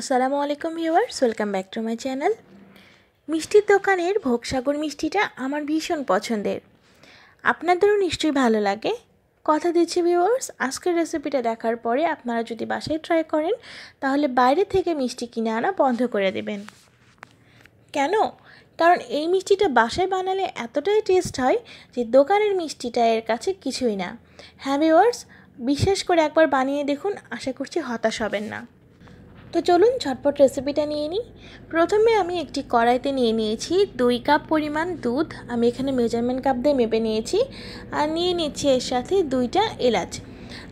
আসসালামু আলাইকুম viewers welcome back to my channel মিষ্টির দোকানের ভোগসাগর মিষ্টিটা আমার ভীষণ পছন্দের আপনাদেরও নিশ্চয়ই ভালো লাগে কথা দিচ্ছি ভিউয়ার্স আজকের রেসিপিটা দেখার পরে আপনারা যদি বাসায় ট্রাই করেন তাহলে বাইরে থেকে মিষ্টি কিনে আনা বন্ধ করে দেবেন কেন কারণ এই মিষ্টিটা বাসায় বানালে এতটাই টেস্ট হয় যে দোকানের মিষ্টিটা এর কাছে কিছুই না হ্যাঁ ভিউয়ার্স বিশেষ করে একবার বানিয়ে দেখুন আশা করছি হতাশ হবেন না তো চলুন ঝটপট রেসিপিটা নিয়ে নিই প্রথমে আমি একটি কড়াইতে নিয়ে নিয়েছি দুই কাপ পরিমাণ দুধ আমি এখানে মেজারমেন্ট কাপ দিয়ে মেপে নিয়েছি আর নিয়ে নিচ্ছি এর সাথে দুইটা এলাচ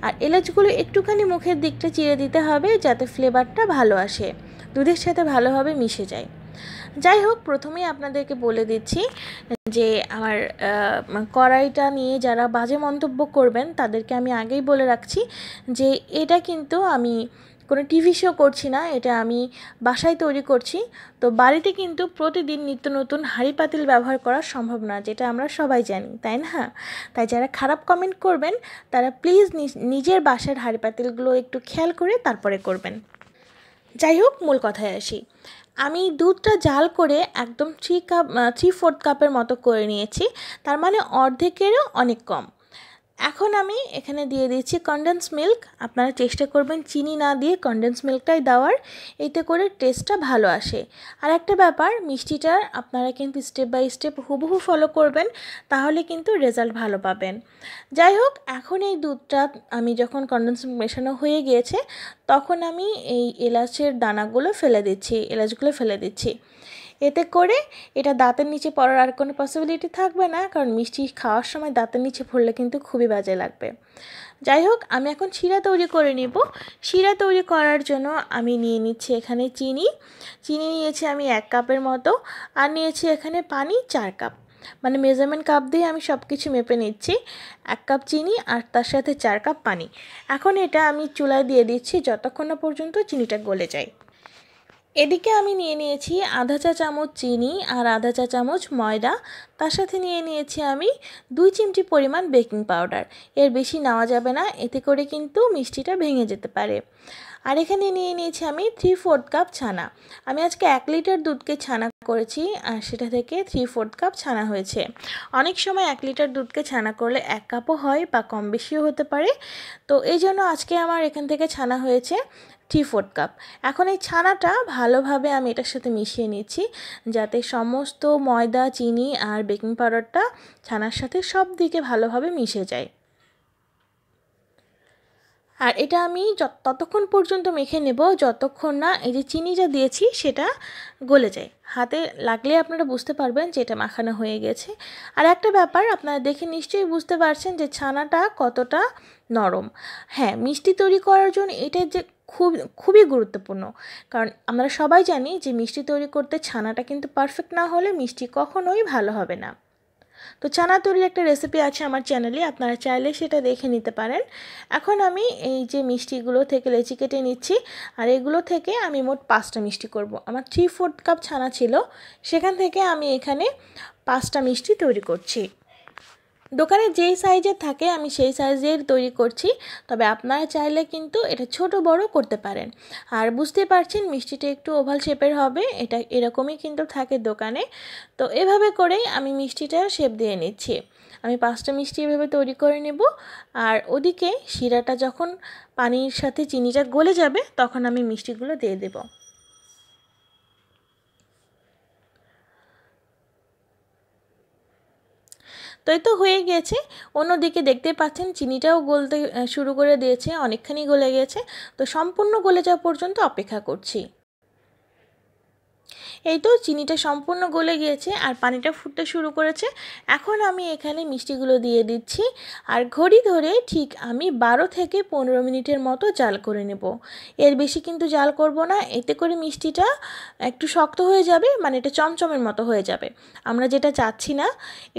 আর এলাচগুলো একটুখানি মুখের দিকটা চিড়ে দিতে হবে যাতে ফ্লেভারটা ভালো আসে দুধের সাথে ভালোভাবে মিশে যায় যাই হোক প্রথমেই আপনাদেরকে বলে দিচ্ছি যে আমার কড়াইটা নিয়ে যারা বাজে মন্তব্য করবেন তাদেরকে আমি আগেই বলে রাখছি যে এটা কিন্তু আমি কোনো টিভি শো করছি না এটা আমি বাসায় তৈরি করছি তো বাড়িতে কিন্তু প্রতিদিন নিত্য নতুন হাঁড়ি পাতিল ব্যবহার করা সম্ভব না যেটা আমরা সবাই জানি তাই না তাই যারা খারাপ কমেন্ট করবেন তারা প্লিজ নিজের বাসার হাঁড়ি পাতিলগুলো একটু খেয়াল করে তারপরে করবেন যাই হোক মূল কথায় আসি আমি দুধটা জাল করে একদম থ্রি কাপ থ্রি ফোর্থ কাপের মতো করে নিয়েছি তার মানে অর্ধেকেরও অনেক কম এখন আমি এখানে দিয়ে দিচ্ছি কন্ডেন্স মিল্ক আপনারা চেষ্টা করবেন চিনি না দিয়ে কন্ডেন্স মিল্কটাই দেওয়ার এতে করে টেস্টটা ভালো আসে আর একটা ব্যাপার মিষ্টিটা আপনারা কিন্তু স্টেপ বাই স্টেপ হুবহু ফলো করবেন তাহলে কিন্তু রেজাল্ট ভালো পাবেন যাই হোক এখন এই দুধটা আমি যখন কন্ডেন্স মেশানো হয়ে গিয়েছে তখন আমি এই এলাচের দানাগুলো ফেলে দিচ্ছি এলাচগুলো ফেলে দিচ্ছি এতে করে এটা দাঁতের নিচে পড়ার আর কোনো পসিবিলিটি থাকবে না কারণ মিষ্টি খাওয়ার সময় দাঁতের নিচে পড়লে কিন্তু খুবই বাজে লাগবে যাই হোক আমি এখন শিরা তৈরি করে নেব শিরা তৈরি করার জন্য আমি নিয়ে নিচ্ছি এখানে চিনি চিনি নিয়েছি আমি এক কাপের মতো আর নিয়েছি এখানে পানি চার কাপ মানে মেজারমেন্ট কাপ দিয়ে আমি সব কিছু মেপে নিচ্ছি এক কাপ চিনি আর তার সাথে চার কাপ পানি এখন এটা আমি চুলায় দিয়ে দিচ্ছি যতক্ষণ না পর্যন্ত চিনিটা গলে যায় এদিকে আমি নিয়ে নিয়েছি আধা চা চামচ চিনি আর আধা চা চামচ ময়দা তার সাথে নিয়ে নিয়েছি আমি দুই চিমটি পরিমাণ বেকিং পাউডার এর বেশি নেওয়া যাবে না এতে করে কিন্তু মিষ্টিটা ভেঙে যেতে পারে আর এখানে নিয়ে নিয়েছি আমি থ্রি ফোর্থ কাপ ছানা আমি আজকে এক লিটার দুধকে ছানা করেছি আর সেটা থেকে থ্রি ফোর্থ কাপ ছানা হয়েছে অনেক সময় এক লিটার দুধকে ছানা করলে এক কাপও হয় বা কম বেশিও হতে পারে তো এই জন্য আজকে আমার এখান থেকে ছানা হয়েছে থ্রি ফোর্থ কাপ এখন এই ছানাটা ভালোভাবে আমি এটার সাথে মিশিয়ে নিচ্ছি যাতে সমস্ত ময়দা চিনি আর বেকিং পাউডারটা ছানার সাথে সব দিকে ভালোভাবে মিশে যায় আর এটা আমি ততক্ষণ পর্যন্ত মেখে নেব যতক্ষণ না এই যে চিনি যা দিয়েছি সেটা গলে যায় হাতে লাগলে আপনারা বুঝতে পারবেন যে এটা মাখানো হয়ে গেছে আর একটা ব্যাপার আপনারা দেখে নিশ্চয়ই বুঝতে পারছেন যে ছানাটা কতটা নরম হ্যাঁ মিষ্টি তৈরি করার জন্য এটা যে খুব খুবই গুরুত্বপূর্ণ কারণ আমরা সবাই জানি যে মিষ্টি তৈরি করতে ছানাটা কিন্তু পারফেক্ট না হলে মিষ্টি কখনোই ভালো হবে না তো চানা তৈরির একটা রেসিপি আছে আমার চ্যানেলে আপনারা চাইলে সেটা দেখে নিতে পারেন এখন আমি এই যে মিষ্টিগুলো থেকে লেচি কেটে নিচ্ছি আর এগুলো থেকে আমি মোট পাঁচটা মিষ্টি করব। আমার থ্রি ফোর্থ কাপ ছানা ছিল সেখান থেকে আমি এখানে পাঁচটা মিষ্টি তৈরি করছি দোকানে যেই সাইজের থাকে আমি সেই সাইজের তৈরি করছি তবে আপনারা চাইলে কিন্তু এটা ছোট বড় করতে পারেন আর বুঝতে পারছেন মিষ্টিটা একটু ওভাল শেপের হবে এটা এরকমই কিন্তু থাকে দোকানে তো এভাবে করেই আমি মিষ্টিটা শেপ দিয়ে নিচ্ছি আমি পাঁচটা মিষ্টি এভাবে তৈরি করে নেব আর ওদিকে শিরাটা যখন পানির সাথে চিনিটা গলে যাবে তখন আমি মিষ্টিগুলো দিয়ে দেবো তো এই তো হয়ে গেছে অন্যদিকে দেখতে পাচ্ছেন চিনিটাও গলতে শুরু করে দিয়েছে অনেকখানি গলে গেছে তো সম্পূর্ণ গলে যাওয়া পর্যন্ত অপেক্ষা করছি এই তো চিনিটা সম্পূর্ণ গলে গিয়েছে আর পানিটা ফুটতে শুরু করেছে এখন আমি এখানে মিষ্টিগুলো দিয়ে দিচ্ছি আর ঘড়ি ধরে ঠিক আমি বারো থেকে পনেরো মিনিটের মতো জাল করে নেব এর বেশি কিন্তু জাল করব না এতে করে মিষ্টিটা একটু শক্ত হয়ে যাবে মানে এটা চমচমের মতো হয়ে যাবে আমরা যেটা চাচ্ছি না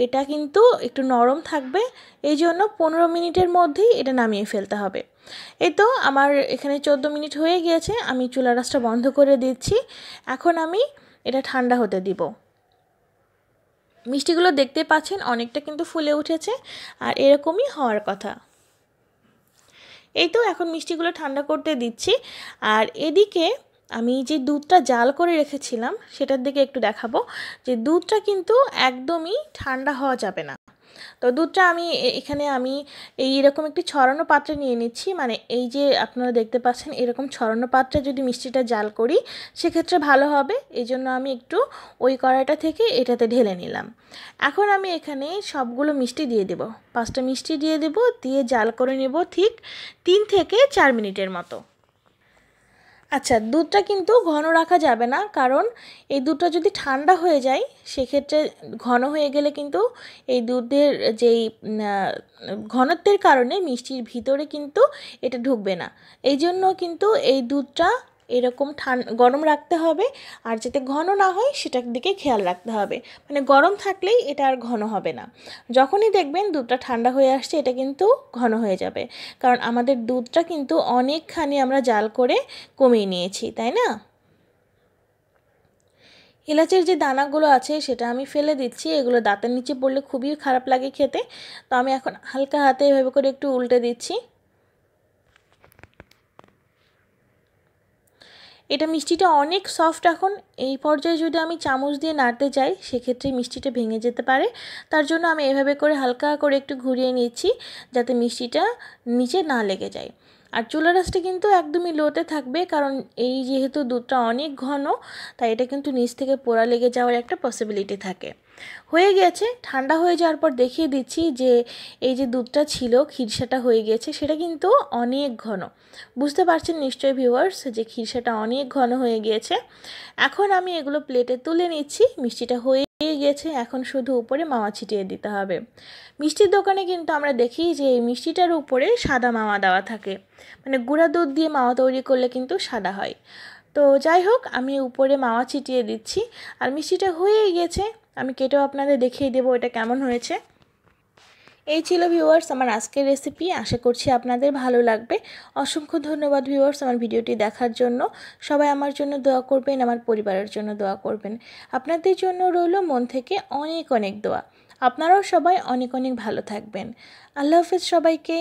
এটা কিন্তু একটু নরম থাকবে এই জন্য পনেরো মিনিটের মধ্যেই এটা নামিয়ে ফেলতে হবে এই তো আমার এখানে চোদ্দো মিনিট হয়ে গিয়েছে আমি চুলা রাসটা বন্ধ করে দিচ্ছি এখন আমি এটা ঠান্ডা হতে দিব মিষ্টিগুলো দেখতে পাচ্ছেন অনেকটা কিন্তু ফুলে উঠেছে আর এরকমই হওয়ার কথা এই তো এখন মিষ্টিগুলো ঠান্ডা করতে দিচ্ছি আর এদিকে আমি যে দুধটা জাল করে রেখেছিলাম সেটার দিকে একটু দেখাবো যে দুধটা কিন্তু একদমই ঠান্ডা হওয়া যাবে না তো দুধটা আমি এখানে আমি এই এরকম একটি ছড়ানো পাত্রে নিয়ে নিচ্ছি মানে এই যে আপনারা দেখতে পাচ্ছেন এরকম ছড়ানো পাত্রে যদি মিষ্টিটা জাল করি সেক্ষেত্রে ভালো হবে এই জন্য আমি একটু ওই কড়াইটা থেকে এটাতে ঢেলে নিলাম এখন আমি এখানে সবগুলো মিষ্টি দিয়ে দেব পাঁচটা মিষ্টি দিয়ে দেব দিয়ে জাল করে নেব ঠিক তিন থেকে চার মিনিটের মতো আচ্ছা দুধটা কিন্তু ঘন রাখা যাবে না কারণ এই দুধটা যদি ঠান্ডা হয়ে যায় সেক্ষেত্রে ঘন হয়ে গেলে কিন্তু এই দুধের যেই ঘনত্বের কারণে মিষ্টির ভিতরে কিন্তু এটা ঢুকবে না এই জন্য কিন্তু এই দুধটা এরকম ঠান গরম রাখতে হবে আর যাতে ঘন না হয় সেটার দিকে খেয়াল রাখতে হবে মানে গরম থাকলেই এটা আর ঘন হবে না যখনই দেখবেন দুধটা ঠান্ডা হয়ে আসছে এটা কিন্তু ঘন হয়ে যাবে কারণ আমাদের দুধটা কিন্তু অনেকখানি আমরা জাল করে কমিয়ে নিয়েছি তাই না এলাচের যে দানাগুলো আছে সেটা আমি ফেলে দিচ্ছি এগুলো দাঁতের নিচে পড়লে খুবই খারাপ লাগে খেতে তো আমি এখন হালকা হাতে এভাবে করে একটু উল্টে দিচ্ছি এটা মিষ্টিটা অনেক সফট এখন এই পর্যায়ে যদি আমি চামচ দিয়ে নাড়তে যাই সেক্ষেত্রে মিষ্টিটা ভেঙে যেতে পারে তার জন্য আমি এভাবে করে হালকা করে একটু ঘুরিয়ে নিচ্ছি যাতে মিষ্টিটা নিচে না লেগে যায় আর চুলা আঁচটা কিন্তু একদমই লোতে থাকবে কারণ এই যেহেতু দুধটা অনেক ঘন তাই এটা কিন্তু নিচ থেকে পোড়া লেগে যাওয়ার একটা পসিবিলিটি থাকে হয়ে গেছে ঠান্ডা হয়ে যাওয়ার পর দেখিয়ে দিচ্ছি যে এই যে দুধটা ছিল খিরসাটা হয়ে গেছে সেটা কিন্তু অনেক ঘন বুঝতে পারছেন নিশ্চয়ই ভিউয়ার্স যে খিরসাটা অনেক ঘন হয়ে গিয়েছে এখন আমি এগুলো প্লেটে তুলে নিচ্ছি মিষ্টিটা হয়ে পেয়ে গেছে এখন শুধু উপরে মাওয়া ছিটিয়ে দিতে হবে মিষ্টির দোকানে কিন্তু আমরা দেখি যে এই মিষ্টিটার উপরে সাদা মাওয়া দেওয়া থাকে মানে গুঁড়া দুধ দিয়ে মাওয়া তৈরি করলে কিন্তু সাদা হয় তো যাই হোক আমি উপরে মাওয়া ছিটিয়ে দিচ্ছি আর মিষ্টিটা হয়ে গেছে আমি কেটেও আপনাদের দেখিয়ে দেবো এটা কেমন হয়েছে এই ছিল ভিউয়ার্স আমার আজকের রেসিপি আশা করছি আপনাদের ভালো লাগবে অসংখ্য ধন্যবাদ ভিউয়ার্স আমার ভিডিওটি দেখার জন্য সবাই আমার জন্য দোয়া করবেন আমার পরিবারের জন্য দোয়া করবেন আপনাদের জন্য রইল মন থেকে অনেক অনেক দোয়া আপনারাও সবাই অনেক অনেক ভালো থাকবেন আল্লাহ হাফেজ সবাইকে